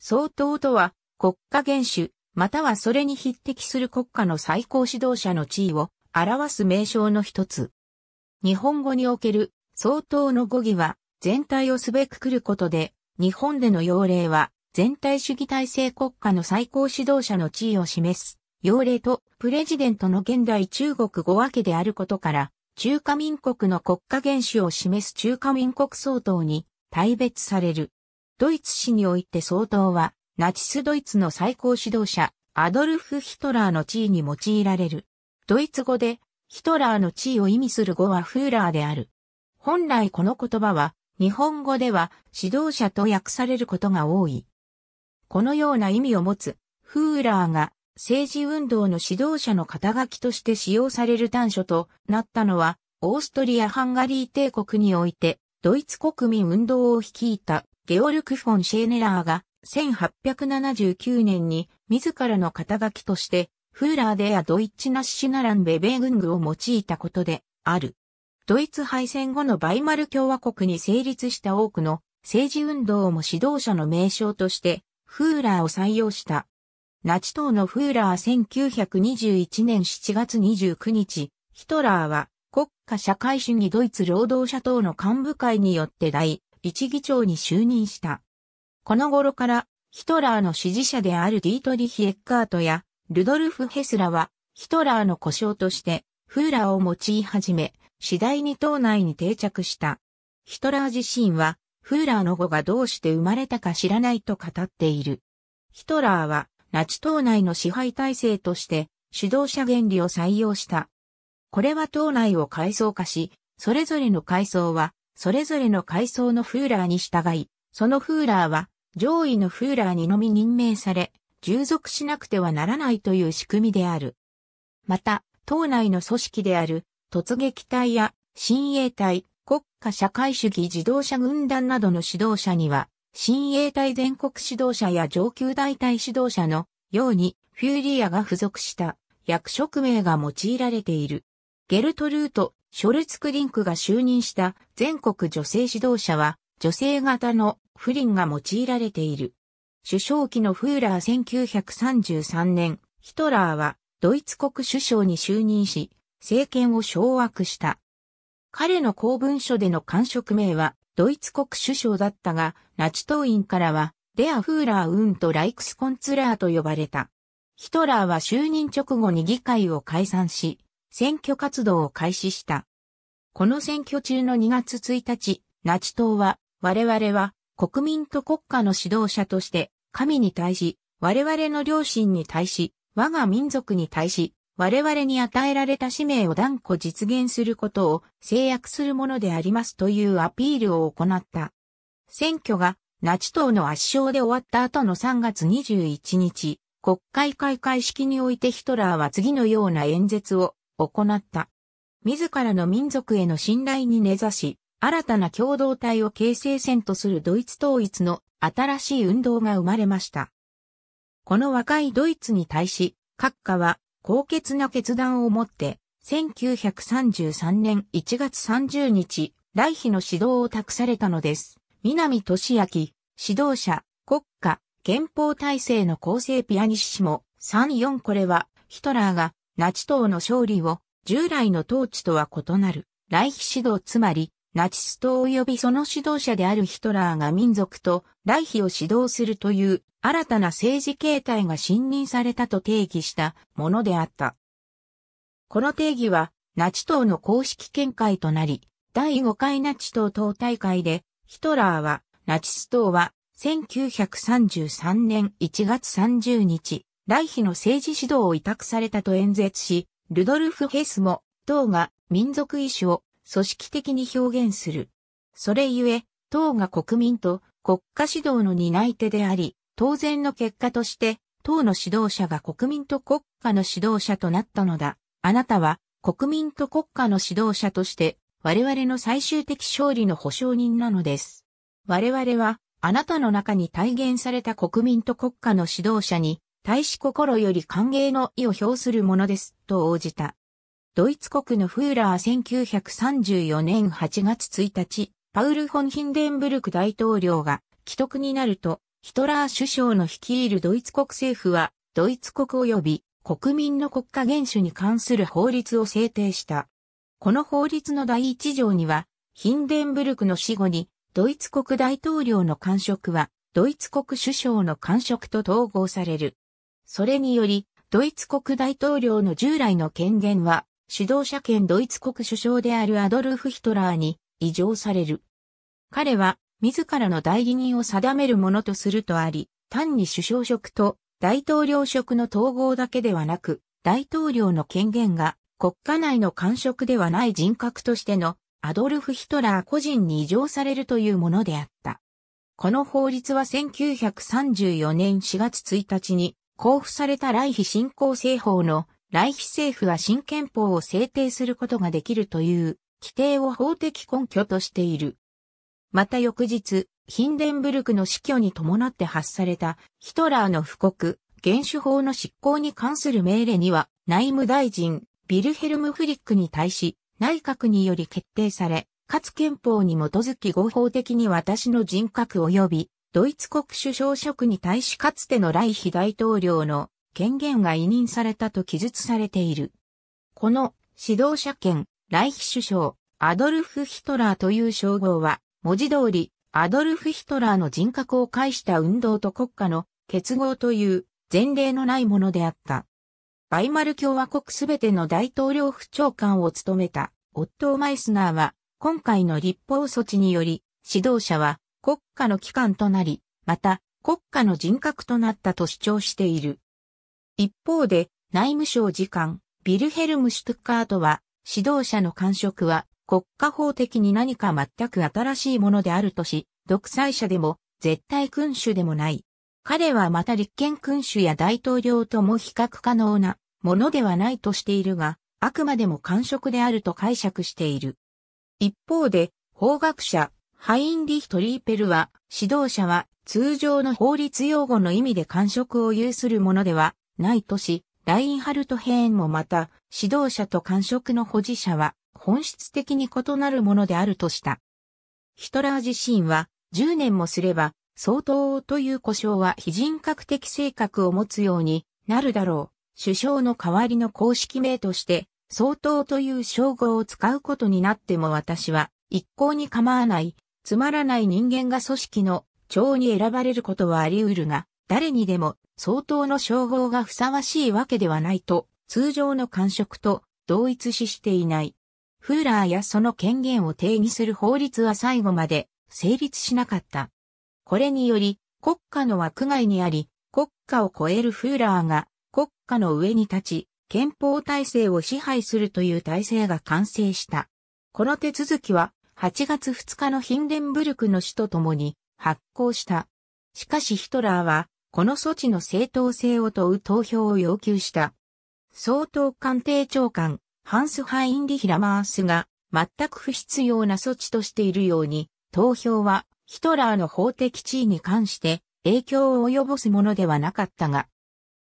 総統とは国家元首、またはそれに匹敵する国家の最高指導者の地位を表す名称の一つ。日本語における総統の語義は全体をすべくくることで、日本での要令は全体主義体制国家の最高指導者の地位を示す。要令とプレジデントの現代中国語訳であることから、中華民国の国家元首を示す中華民国総統に大別される。ドイツ史において総統は、ナチスドイツの最高指導者、アドルフ・ヒトラーの地位に用いられる。ドイツ語で、ヒトラーの地位を意味する語はフーラーである。本来この言葉は、日本語では指導者と訳されることが多い。このような意味を持つ、フーラーが政治運動の指導者の肩書きとして使用される短所となったのは、オーストリア・ハンガリー帝国において、ドイツ国民運動を率いたゲオルク・フォン・シェーネラーが1879年に自らの肩書きとしてフーラーデやドイッチナッシュナランベベーグングを用いたことである。ドイツ敗戦後のバイマル共和国に成立した多くの政治運動も指導者の名称としてフーラーを採用した。ナチ党のフーラー1921年7月29日、ヒトラーは国家社会主義ドイツ労働者党の幹部会によって大一議長に就任した。この頃からヒトラーの支持者であるディートリヒ・エッカートやルドルフ・ヘスラはヒトラーの故障としてフーラーを用い始め、次第に党内に定着した。ヒトラー自身はフーラーの語がどうして生まれたか知らないと語っている。ヒトラーはナチ党内の支配体制として主導者原理を採用した。これは党内を階層化し、それぞれの階層はそれぞれの階層のフーラーに従い、そのフーラーは上位のフーラーにのみ任命され、従属しなくてはならないという仕組みである。また、党内の組織である突撃隊や親衛隊、国家社会主義自動車軍団などの指導者には、親衛隊全国指導者や上級大隊指導者のようにフューリアが付属した役職名が用いられている。ゲルトルートショルツクリンクが就任した全国女性指導者は、女性型の不倫が用いられている。首相期のフーラー1933年、ヒトラーはドイツ国首相に就任し、政権を掌握した。彼の公文書での官職名はドイツ国首相だったが、ナチ党員からは、デア・フーラー・ウンとライクス・コンツラーと呼ばれた。ヒトラーは就任直後に議会を解散し、選挙活動を開始した。この選挙中の2月1日、ナチ党は、我々は国民と国家の指導者として、神に対し、我々の両親に対し、我が民族に対し、我々に与えられた使命を断固実現することを制約するものでありますというアピールを行った。選挙がナチ党の圧勝で終わった後の3月21日、国会開会式においてヒトラーは次のような演説を行った。自らの民族への信頼に根ざし、新たな共同体を形成んとするドイツ統一の新しい運動が生まれました。この若いドイツに対し、閣下は高潔な決断をもって、1933年1月30日、来妃の指導を託されたのです。南俊明、指導者、国家、憲法体制の構成ピアニッシモ、34これは、ヒトラーがナチ党の勝利を従来の統治とは異なる、ライヒ指導つまり、ナチス党及びその指導者であるヒトラーが民族と来費を指導するという新たな政治形態が信任されたと定義したものであった。この定義はナチ党の公式見解となり、第5回ナチ党党大会でヒトラーはナチス党は1933年1月30日来費の政治指導を委託されたと演説し、ルドルフ・ヘスも、党が民族意思を組織的に表現する。それゆえ、党が国民と国家指導の担い手であり、当然の結果として、党の指導者が国民と国家の指導者となったのだ。あなたは国民と国家の指導者として我々の最終的勝利の保証人なのです。我々はあなたの中に体現された国民と国家の指導者に大使心より歓迎の意を表するものです、と応じた。ドイツ国のフーラー1934年8月1日、パウル・フォン・ヒンデンブルク大統領が既得になると、ヒトラー首相の率いるドイツ国政府は、ドイツ国及び国民の国家元首に関する法律を制定した。この法律の第一条には、ヒンデンブルクの死後に、ドイツ国大統領の官職は、ドイツ国首相の官職と統合される。それにより、ドイツ国大統領の従来の権限は、指導者権ドイツ国首相であるアドルフ・ヒトラーに移譲される。彼は、自らの代理人を定めるものとするとあり、単に首相職と大統領職の統合だけではなく、大統領の権限が国家内の官職ではない人格としてのアドルフ・ヒトラー個人に移譲されるというものであった。この法律は1934年4月1日に交付された来費振興政法の来費政府は新憲法を制定することができるという規定を法的根拠としている。また翌日、ヒンデンブルクの死去に伴って発されたヒトラーの布告、原種法の執行に関する命令には内務大臣、ビルヘルム・フリックに対し内閣により決定され、かつ憲法に基づき合法的に私の人格及びドイツ国首相職に対しかつてのライヒ大統領の権限が委任されたと記述されている。この指導者権、ライヒ首相、アドルフ・ヒトラーという称号は、文字通り、アドルフ・ヒトラーの人格を介した運動と国家の結合という前例のないものであった。バイマル共和国すべての大統領府長官を務めたオットー・マイスナーは、今回の立法措置により、指導者は国家の機関となり、また国家の人格となったと主張している。一方で、内務省次官、ビルヘルム・シュトゥッカートは、指導者の官職は国家法的に何か全く新しいものであるとし、独裁者でも絶対君主でもない。彼はまた立憲君主や大統領とも比較可能なものではないとしているが、あくまでも官職であると解釈している。一方で、法学者、ハインリヒト・リーペルは、指導者は通常の法律用語の意味で感触を有するものではないとし、ラインハルト・ヘーンもまた、指導者と感触の保持者は本質的に異なるものであるとした。ヒトラー自身は、10年もすれば、相当という故障は非人格的性格を持つようになるだろう。首相の代わりの公式名として、相当という称号を使うことになっても私は一向に構わない。つまらない人間が組織の長に選ばれることはあり得るが、誰にでも相当の称号がふさわしいわけではないと、通常の感触と同一視していない。フーラーやその権限を定義する法律は最後まで成立しなかった。これにより、国家の枠外にあり、国家を超えるフーラーが国家の上に立ち、憲法体制を支配するという体制が完成した。この手続きは8月2日のヒンデンブルクの死とともに発行した。しかしヒトラーは、この措置の正当性を問う投票を要求した。総統官邸長官、ハンス・ハインリヒ・ラマースが、全く不必要な措置としているように、投票は、ヒトラーの法的地位に関して影響を及ぼすものではなかったが、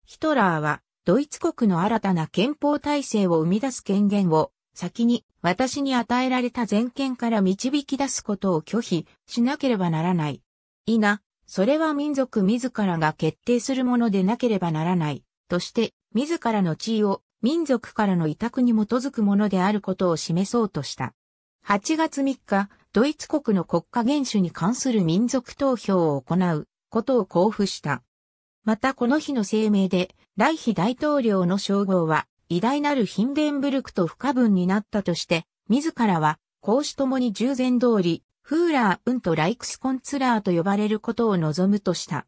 ヒトラーは、ドイツ国の新たな憲法体制を生み出す権限を先に私に与えられた全権から導き出すことを拒否しなければならない。いな、それは民族自らが決定するものでなければならない、として、自らの地位を民族からの委託に基づくものであることを示そうとした。8月3日、ドイツ国の国家元首に関する民族投票を行うことを交付した。またこの日の声明で、来日大統領の称号は、偉大なるヒンデンブルクと不可分になったとして、自らは、公私ともに従前通り、フーラー・ウンとライクス・コンツラーと呼ばれることを望むとした。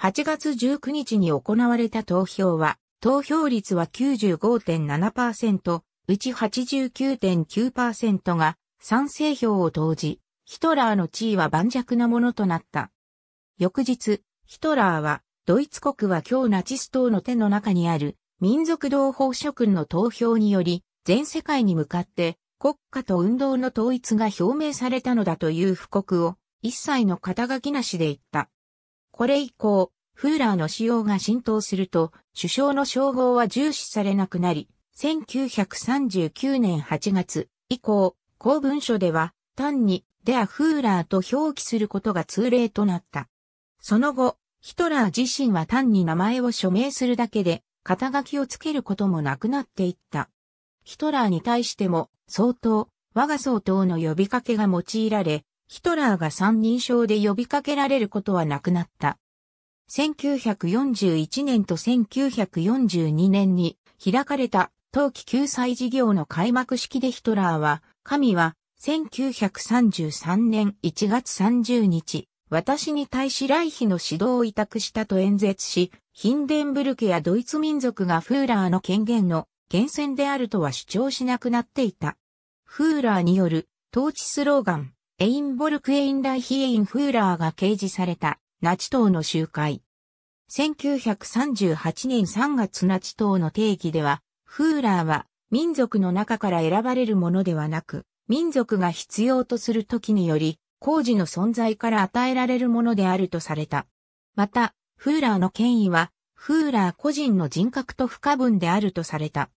8月19日に行われた投票は、投票率は95.7%、うち89.9%が賛成票を投じ、ヒトラーの地位は盤石なものとなった。翌日、ヒトラーは、ドイツ国は今日ナチス党の手の中にある、民族同胞諸君の投票により、全世界に向かって国家と運動の統一が表明されたのだという布告を一切の肩書きなしで言った。これ以降、フーラーの使用が浸透すると、首相の称号は重視されなくなり、1939年8月以降、公文書では単にデア・フーラーと表記することが通例となった。その後、ヒトラー自身は単に名前を署名するだけで、肩書きをつけることもなくなっていった。ヒトラーに対しても、相当、我が相当の呼びかけが用いられ、ヒトラーが三人称で呼びかけられることはなくなった。1941年と1942年に開かれた冬季救済事業の開幕式でヒトラーは、神は1933年1月30日、私に対し来日の指導を委託したと演説し、ヒンデンブルクやドイツ民族がフーラーの権限の源泉であるとは主張しなくなっていた。フーラーによる統治スローガン、エインボルクエインライヒエインフーラーが掲示されたナチ党の集会。1938年3月ナチ党の定義では、フーラーは民族の中から選ばれるものではなく、民族が必要とする時により、工事の存在から与えられるものであるとされた。また、フーラーの権威は、フーラー個人の人格と不可分であるとされた。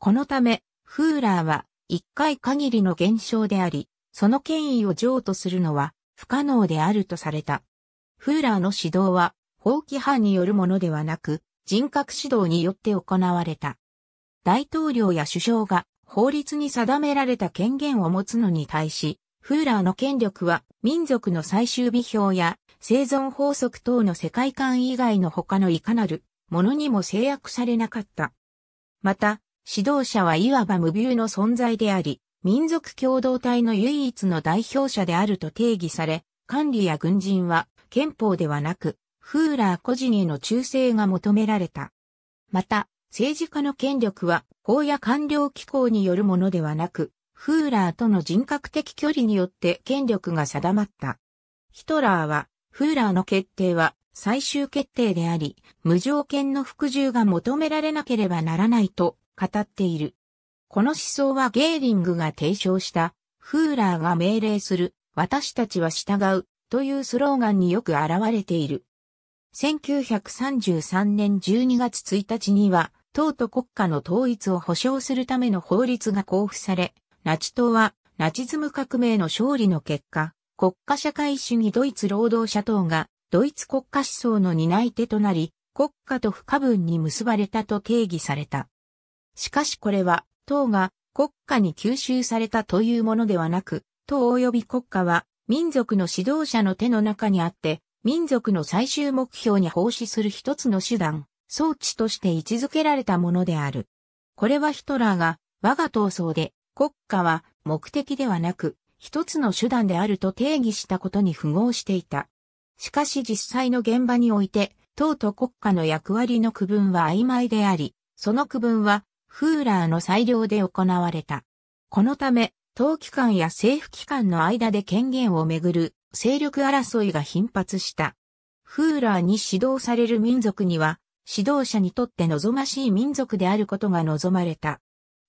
このため、フーラーは、一回限りの現象であり、その権威を譲渡するのは、不可能であるとされた。フーラーの指導は、法規範によるものではなく、人格指導によって行われた。大統領や首相が法律に定められた権限を持つのに対し、フーラーの権力は民族の最終日表や生存法則等の世界観以外の他のいかなるものにも制約されなかった。また、指導者はいわば無病の存在であり、民族共同体の唯一の代表者であると定義され、管理や軍人は憲法ではなく、フーラー個人への忠誠が求められた。また、政治家の権力は法や官僚機構によるものではなく、フーラーとの人格的距離によって権力が定まった。ヒトラーはフーラーの決定は最終決定であり、無条件の服従が求められなければならないと語っている。この思想はゲーリングが提唱したフーラーが命令する私たちは従うというスローガンによく現れている。1933年12月1日には、党と国家の統一を保障するための法律が公布され、ナチ党はナチズム革命の勝利の結果、国家社会主義ドイツ労働者党がドイツ国家思想の担い手となり、国家と不可分に結ばれたと定義された。しかしこれは、党が国家に吸収されたというものではなく、党及び国家は民族の指導者の手の中にあって、民族の最終目標に奉仕する一つの手段、装置として位置づけられたものである。これはヒトラーが我が闘争で国家は目的ではなく一つの手段であると定義したことに符合していた。しかし実際の現場において、党と国家の役割の区分は曖昧であり、その区分は、フーラーの裁量で行われた。このため、党機関や政府機関の間で権限をめぐる勢力争いが頻発した。フーラーに指導される民族には、指導者にとって望ましい民族であることが望まれた。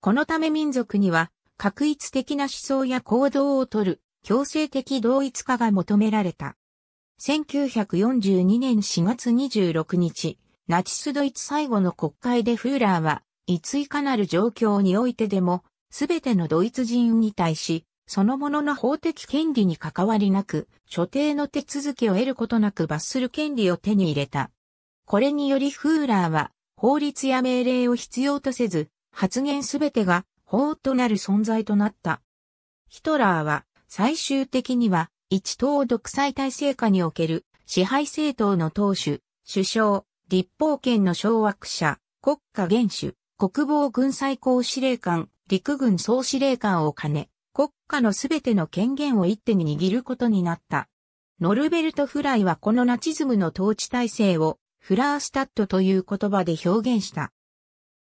このため民族には、確一的な思想や行動をとる強制的同一化が求められた。1942年4月26日、ナチスドイツ最後の国会でフーラーは、いついかなる状況においてでも、すべてのドイツ人に対し、そのものの法的権利に関わりなく、所定の手続きを得ることなく罰する権利を手に入れた。これによりフーラーは、法律や命令を必要とせず、発言すべてが法となる存在となった。ヒトラーは最終的には一党独裁体制下における支配政党の党首、首相、立法権の掌握者、国家元首、国防軍最高司令官、陸軍総司令官を兼ね、国家のすべての権限を一手に握ることになった。ノルベルト・フライはこのナチズムの統治体制をフラースタットという言葉で表現した。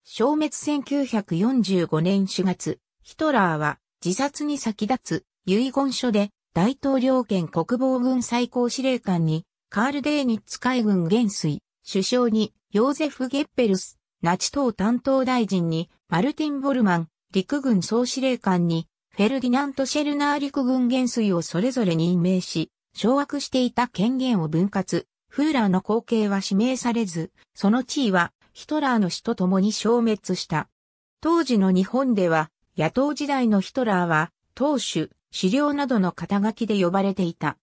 消滅1945年4月、ヒトラーは自殺に先立つ遺言書で大統領兼国防軍最高司令官にカール・デーニッツ海軍元帥、首相にヨーゼフ・ゲッペルス、ナチ党担当大臣にマルティン・ボルマン、陸軍総司令官にフェルディナント・シェルナー陸軍元帥をそれぞれ任命し、掌握していた権限を分割、フーラーの後継は指名されず、その地位はヒトラーの死と共に消滅した。当時の日本では、野党時代のヒトラーは、党首、資料などの肩書きで呼ばれていた。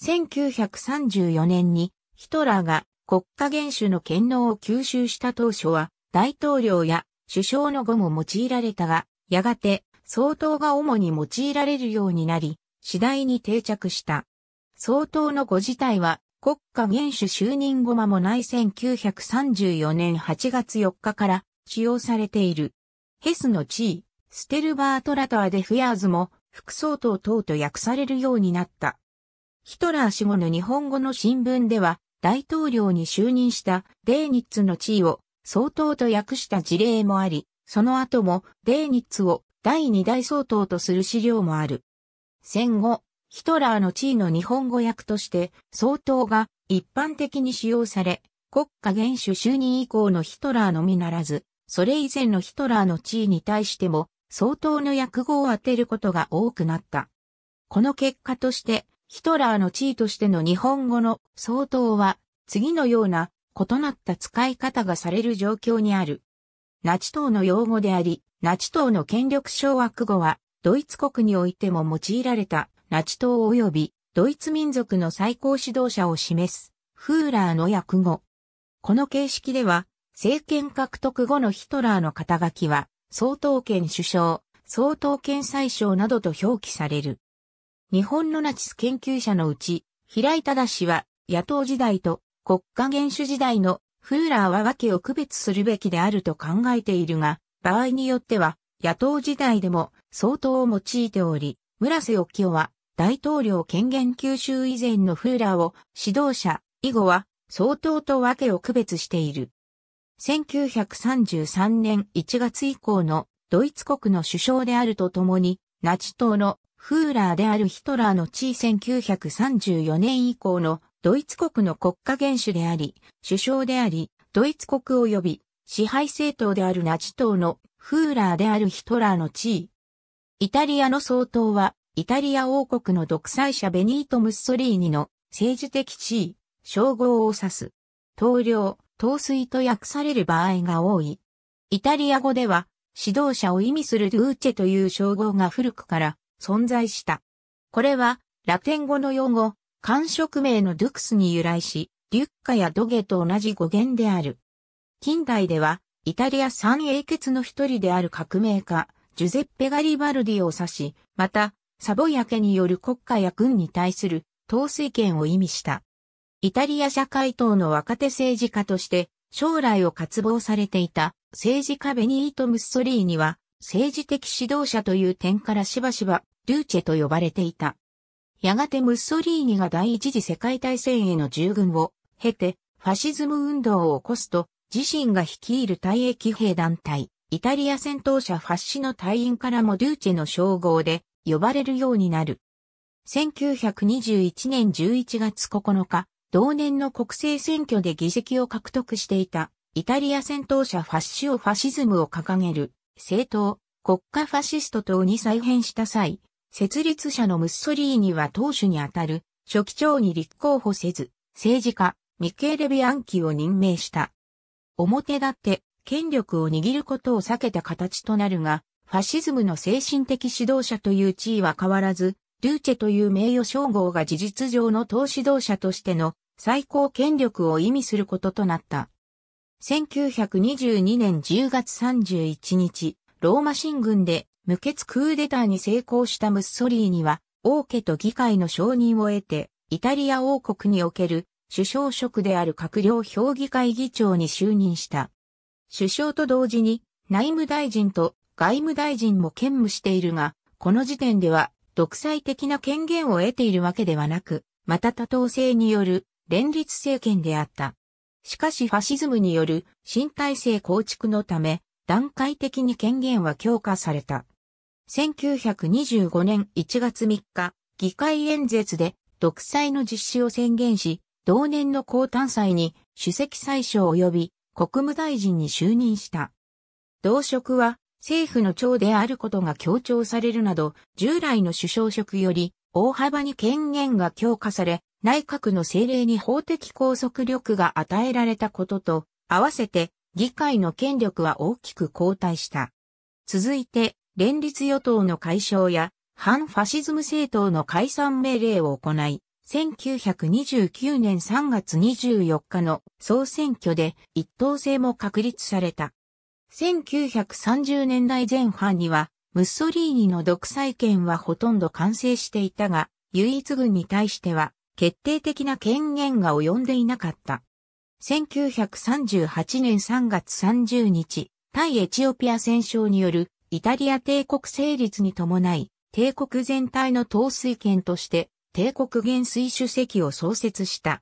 1934年に、ヒトラーが国家元首の権能を吸収した当初は、大統領や首相の語も用いられたが、やがて、総統が主に用いられるようになり、次第に定着した。総統の語自体は、国家元首就任後間もない1934年8月4日から使用されている。ヘスの地位、ステルバートラターデフヤーズも副総統等と訳されるようになった。ヒトラー死後の日本語の新聞では大統領に就任したデーニッツの地位を総統と訳した事例もあり、その後もデーニッツを第二大総統とする資料もある。戦後、ヒトラーの地位の日本語訳として、総統が一般的に使用され、国家元首就任以降のヒトラーのみならず、それ以前のヒトラーの地位に対しても、相当の訳語を当てることが多くなった。この結果として、ヒトラーの地位としての日本語の相当は、次のような異なった使い方がされる状況にある。ナチ党の用語であり、ナチ党の権力掌握語は、ドイツ国においても用いられたナチ党及びドイツ民族の最高指導者を示すフーラーの訳語。この形式では政権獲得後のヒトラーの肩書きは総統権首相、総統権最相などと表記される。日本のナチス研究者のうち、平井忠氏は野党時代と国家元首時代のフーラーは訳を区別するべきであると考えているが、場合によっては野党時代でも相当を用いており、村瀬沖雄は大統領権限吸収以前のフーラーを指導者以後は総統と訳を区別している。1933年1月以降のドイツ国の首相であるとともに、ナチ党のフーラーであるヒトラーの地位1934年以降のドイツ国の国家元首であり、首相であり、ドイツ国及び支配政党であるナチ党のフーラーであるヒトラーの地位。イタリアの総統はイタリア王国の独裁者ベニート・ムッソリーニの政治的地位、称号を指す。統領、統帥と訳される場合が多い。イタリア語では、指導者を意味するルーチェという称号が古くから存在した。これは、ラテン語の用語、官職名のドゥクスに由来し、リュッカやドゲと同じ語源である。近代では、イタリア三英傑の一人である革命家、ジュゼッペ・ガリバルディを指し、また、サボヤ家による国家や軍に対する統帥権を意味した。イタリア社会党の若手政治家として将来を渇望されていた政治家ベニート・ムッソリーニは政治的指導者という点からしばしばルーチェと呼ばれていた。やがてムッソリーニが第一次世界大戦への従軍を経てファシズム運動を起こすと自身が率いる退役兵団体イタリア戦闘者ファッシの隊員からもルーチェの称号で呼ばれるようになる。1921年11月9日、同年の国政選挙で議席を獲得していた、イタリア戦闘者ファッシオファシズムを掲げる、政党、国家ファシスト党に再編した際、設立者のムッソリーニは党首にあたる、初期長に立候補せず、政治家、ミケーレ・ビアンキを任命した。表立って、権力を握ることを避けた形となるが、ファシズムの精神的指導者という地位は変わらず、ルーチェという名誉称号が事実上の党指導者としての最高権力を意味することとなった。1922年10月31日、ローマ新軍で無血クーデターに成功したムッソリーには、王家と議会の承認を得て、イタリア王国における首相職である閣僚評議会議長に就任した。首相と同時に内務大臣と外務大臣も兼務しているが、この時点では独裁的な権限を得ているわけではなく、また多党制による連立政権であった。しかしファシズムによる新体制構築のため、段階的に権限は強化された。1925年1月3日、議会演説で独裁の実施を宣言し、同年の高誕祭に主席最初及び国務大臣に就任した。同職は政府の長であることが強調されるなど、従来の首相職より大幅に権限が強化され、内閣の政令に法的拘束力が与えられたことと、合わせて議会の権力は大きく後退した。続いて、連立与党の解消や、反ファシズム政党の解散命令を行い、1929年3月24日の総選挙で一党制も確立された。1930年代前半には、ムッソリーニの独裁権はほとんど完成していたが、唯一軍に対しては、決定的な権限が及んでいなかった。1938年3月30日、対エチオピア戦勝によるイタリア帝国成立に伴い、帝国全体の統帥権として、帝国元帥主席を創設した。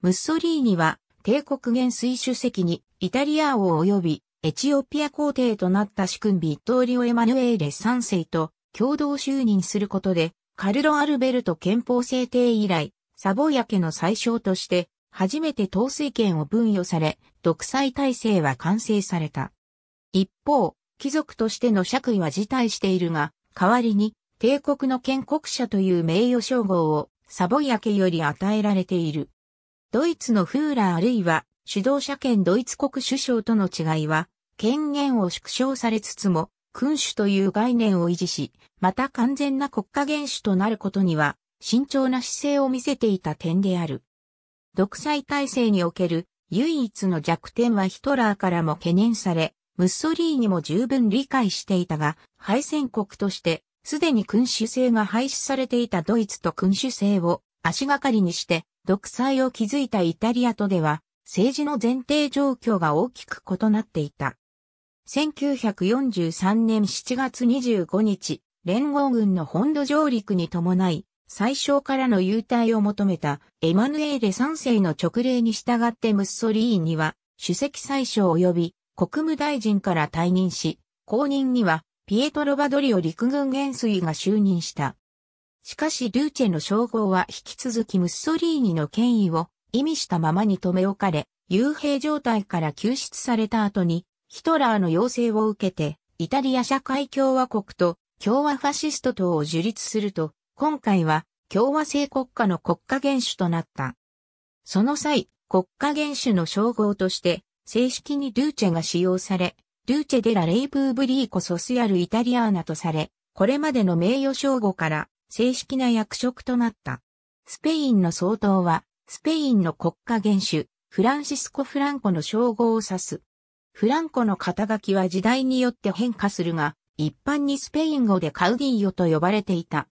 ムッソリーニは、帝国元帥主席にイタリア王及びエチオピア皇帝となった主君ビットーリオ・エマヌエーレ3世と共同就任することで、カルロ・アルベルト憲法制定以来、サボヤ家の最小として、初めて統帥権を分与され、独裁体制は完成された。一方、貴族としての爵位は辞退しているが、代わりに、帝国の建国者という名誉称号を、サボヤ家より与えられている。ドイツのフーラーあるいは、主導者権ドイツ国首相との違いは、権限を縮小されつつも、君主という概念を維持し、また完全な国家元首となることには、慎重な姿勢を見せていた点である。独裁体制における唯一の弱点はヒトラーからも懸念され、ムッソリーにも十分理解していたが、敗戦国として、すでに君主制が廃止されていたドイツと君主制を足がかりにして、独裁を築いたイタリアとでは、政治の前提状況が大きく異なっていた。1943年7月25日、連合軍の本土上陸に伴い、最初からの優待を求めたエマヌエーレ3世の直令に従ってムッソリーニは、主席最初及び国務大臣から退任し、後任にはピエトロ・バドリオ陸軍元帥が就任した。しかしルーチェの称号は引き続きムッソリーニの権威を意味したままに留め置かれ、幽閉状態から救出された後に、ヒトラーの要請を受けて、イタリア社会共和国と共和ファシスト党を樹立すると、今回は共和制国家の国家元首となった。その際、国家元首の称号として、正式にドゥーチェが使用され、ドゥーチェデラ・レイブーブリーコ・ソスヤル・イタリアーナとされ、これまでの名誉称号から正式な役職となった。スペインの総統はスペインの国家元首、フランシスコ・フランコの称号を指す。フランコの肩書きは時代によって変化するが、一般にスペイン語でカウディーヨと呼ばれていた。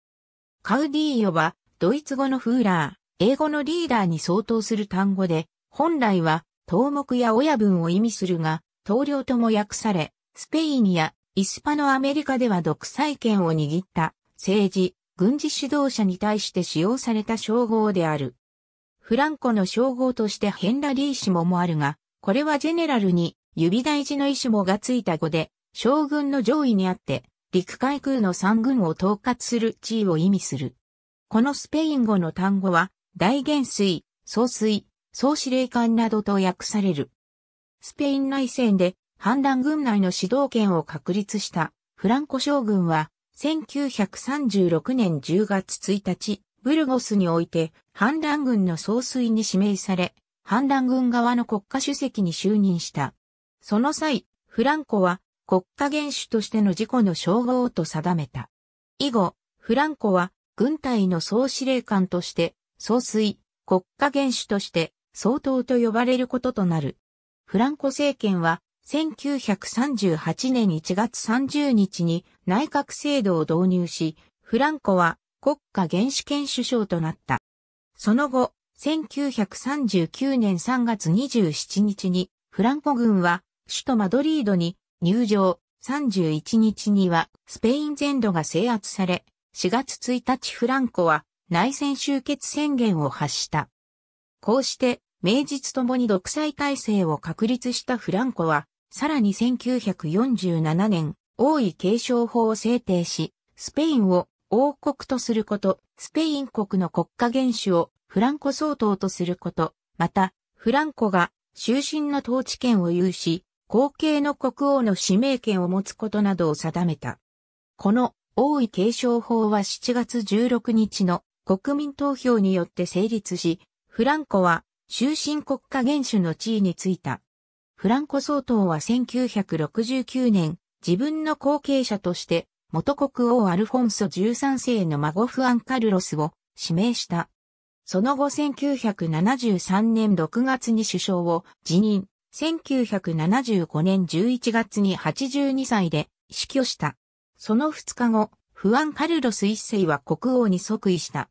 カウディーヨは、ドイツ語のフーラー、英語のリーダーに相当する単語で、本来は、頭目や親分を意味するが、頭領とも訳され、スペインやイスパノアメリカでは独裁権を握った政治、軍事指導者に対して使用された称号である。フランコの称号としてヘンラリーシモもあるが、これはジェネラルに指大事の意志もがついた語で、将軍の上位にあって、陸海空の三軍を統括する地位を意味する。このスペイン語の単語は、大元帥、総帥、総司令官などと訳される。スペイン内戦で、反乱軍内の指導権を確立したフランコ将軍は、1936年10月1日、ブルゴスにおいて、反乱軍の総帥に指名され、反乱軍側の国家主席に就任した。その際、フランコは国家元首としての自己の称号と定めた。以後、フランコは軍隊の総司令官として、総帥、国家元首として、総統と呼ばれることとなる。フランコ政権は、1938年1月30日に内閣制度を導入し、フランコは国家元首権首相となった。その後、1939年3月27日にフランコ軍は首都マドリードに入場、31日にはスペイン全土が制圧され、4月1日フランコは内戦終結宣言を発した。こうして、名実ともに独裁体制を確立したフランコは、さらに1947年、王位継承法を制定し、スペインを王国とすること、スペイン国の国家元首をフランコ総統とすること、また、フランコが終身の統治権を有し、後継の国王の指名権を持つことなどを定めた。この王位継承法は7月16日の国民投票によって成立し、フランコは終身国家元首の地位についた。フランコ総統は1969年、自分の後継者として元国王アルフォンソ13世の孫フアン・カルロスを指名した。その後1973年6月に首相を辞任、1975年11月に82歳で死去した。その2日後、フアン・カルロス一世は国王に即位した。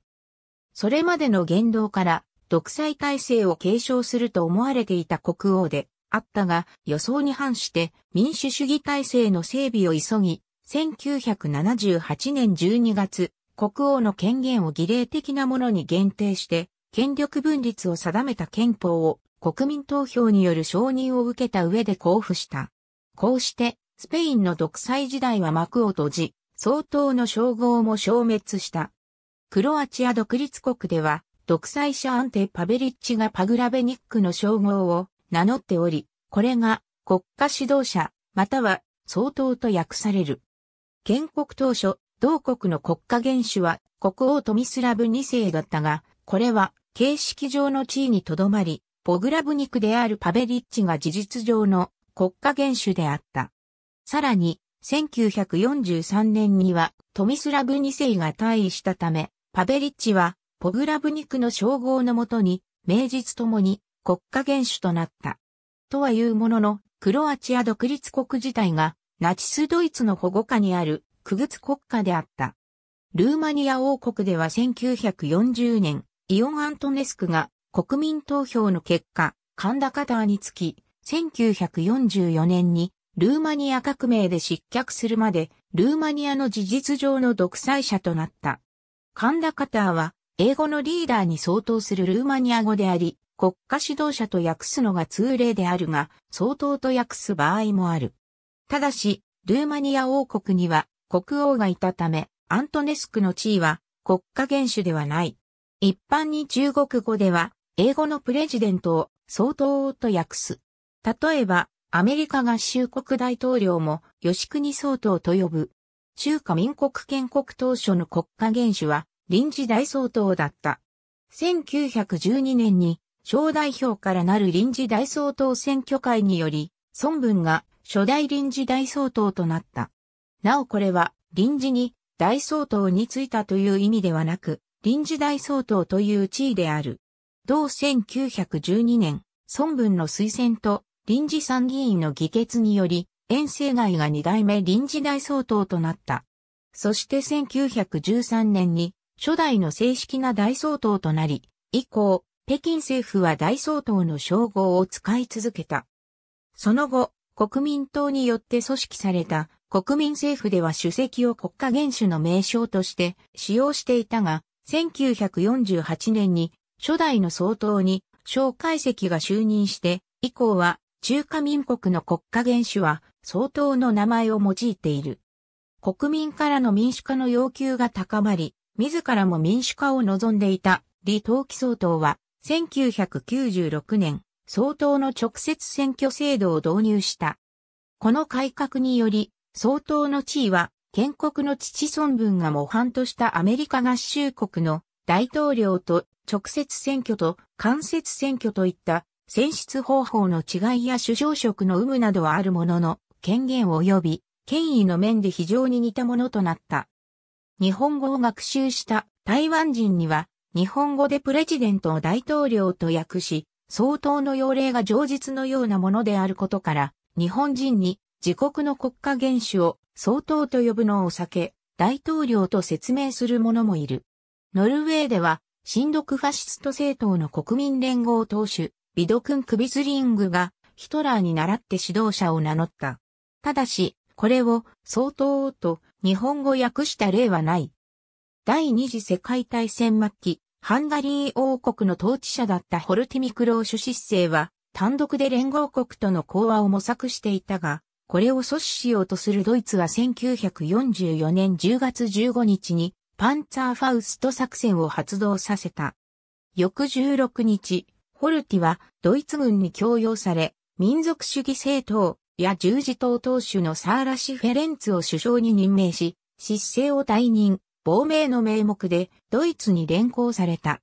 それまでの言動から独裁体制を継承すると思われていた国王であったが予想に反して民主主義体制の整備を急ぎ1978年12月、国王の権限を儀礼的なものに限定して、権力分立を定めた憲法を国民投票による承認を受けた上で交付した。こうして、スペインの独裁時代は幕を閉じ、相当の称号も消滅した。クロアチア独立国では、独裁者アンテ・パベリッチがパグラベニックの称号を名乗っており、これが国家指導者、または総統と訳される。建国当初、同国の国家元首は国王トミスラブ2世だったが、これは形式上の地位にとどまり、ポグラブニクであるパベリッチが事実上の国家元首であった。さらに、1943年にはトミスラブ2世が退位したため、パベリッチはポグラブニクの称号のもとに、名実ともに国家元首となった。とはいうものの、クロアチア独立国自体がナチスドイツの保護下にある区別国家であった。ルーマニア王国では1940年、イオン・アントネスクが国民投票の結果、カンダカターにつき、1944年にルーマニア革命で失脚するまで、ルーマニアの事実上の独裁者となった。カンダカターは、英語のリーダーに相当するルーマニア語であり、国家指導者と訳すのが通例であるが、相当と訳す場合もある。ただし、ルーマニア王国には国王がいたため、アントネスクの地位は国家元首ではない。一般に中国語では、英語のプレジデントを総統と訳す。例えば、アメリカ合衆国大統領も吉国総統と呼ぶ。中華民国建国当初の国家元首は臨時大総統だった。1912年に小代表からなる臨時大総統選挙会により、孫文が初代臨時大総統となった。なおこれは臨時に大総統に就いたという意味ではなく、臨時大総統という地位である。同1912年、孫文の推薦と臨時参議院の議決により、遠征外が二代目臨時大総統となった。そして1913年に初代の正式な大総統となり、以降、北京政府は大総統の称号を使い続けた。その後、国民党によって組織された国民政府では主席を国家元首の名称として使用していたが、1948年に初代の総統に蒋介石が就任して、以降は中華民国の国家元首は総統の名前を用いている。国民からの民主化の要求が高まり、自らも民主化を望んでいた李登輝総統は1996年総統の直接選挙制度を導入した。この改革により、総統の地位は、建国の父孫文が模範としたアメリカ合衆国の大統領と直接選挙と間接選挙といった選出方法の違いや首相職の有無などはあるものの、権限及び権威の面で非常に似たものとなった。日本語を学習した台湾人には、日本語でプレジデントを大統領と訳し、相当の要領が上実のようなものであることから、日本人に自国の国家元首を相当と呼ぶのを避け、大統領と説明する者もいる。ノルウェーでは、新独ファシスト政党の国民連合党首、ビドクン・クビズリングが、ヒトラーに習って指導者を名乗った。ただし、これを、相当と、日本語訳した例はない。第二次世界大戦末期、ハンガリー王国の統治者だったホルティミクローシュ執政は、単独で連合国との講和を模索していたが、これを阻止しようとするドイツは1944年10月15日に、パンツァーファウスト作戦を発動させた。翌16日、ホルティはドイツ軍に強要され、民族主義政党や十字党党首のサーラシ・フェレンツを首相に任命し、失政を退任。亡命の名目でドイツに連行された。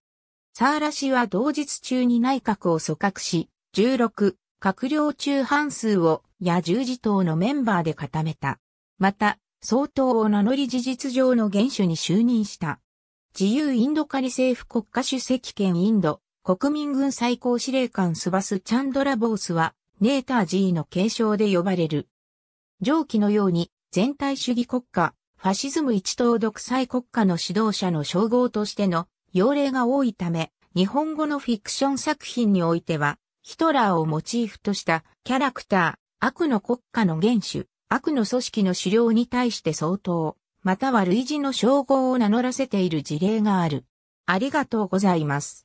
サーラ氏は同日中に内閣を組閣し、16、閣僚中半数を野十字党のメンバーで固めた。また、総統を名乗り事実上の元首に就任した。自由インド仮政府国家主席兼インド国民軍最高司令官スバス・チャンドラ・ボースは、ネータージーの継承で呼ばれる。上記のように全体主義国家、ファシズム一党独裁国家の指導者の称号としての用例が多いため、日本語のフィクション作品においては、ヒトラーをモチーフとしたキャラクター、悪の国家の元首、悪の組織の狩猟に対して相当、または類似の称号を名乗らせている事例がある。ありがとうございます。